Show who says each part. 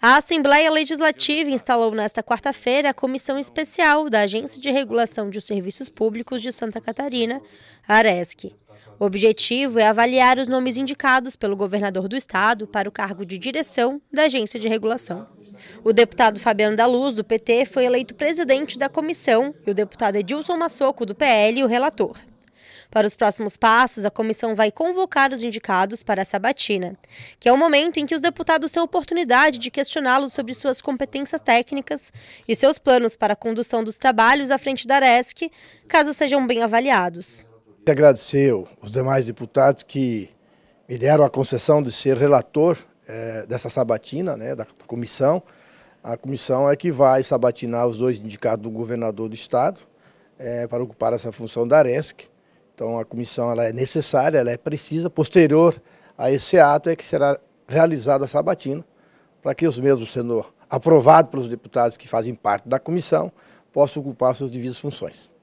Speaker 1: A Assembleia Legislativa instalou nesta quarta-feira a Comissão Especial da Agência de Regulação de Serviços Públicos de Santa Catarina, ARESC. O objetivo é avaliar os nomes indicados pelo governador do estado para o cargo de direção da agência de regulação. O deputado Fabiano da Luz, do PT, foi eleito presidente da comissão e o deputado Edilson Massoco, do PL, o relator. Para os próximos passos, a comissão vai convocar os indicados para a sabatina, que é o momento em que os deputados têm a oportunidade de questioná-los sobre suas competências técnicas e seus planos para a condução dos trabalhos à frente da Aresc, caso sejam bem avaliados.
Speaker 2: Agradecer os demais deputados que me deram a concessão de ser relator é, dessa sabatina, né, da comissão. A comissão é que vai sabatinar os dois indicados do governador do Estado é, para ocupar essa função da Aresc. Então a comissão ela é necessária, ela é precisa. Posterior a esse ato é que será realizada a sabatina, para que os mesmos, sendo aprovados pelos deputados que fazem parte da comissão, possam ocupar suas devidas funções.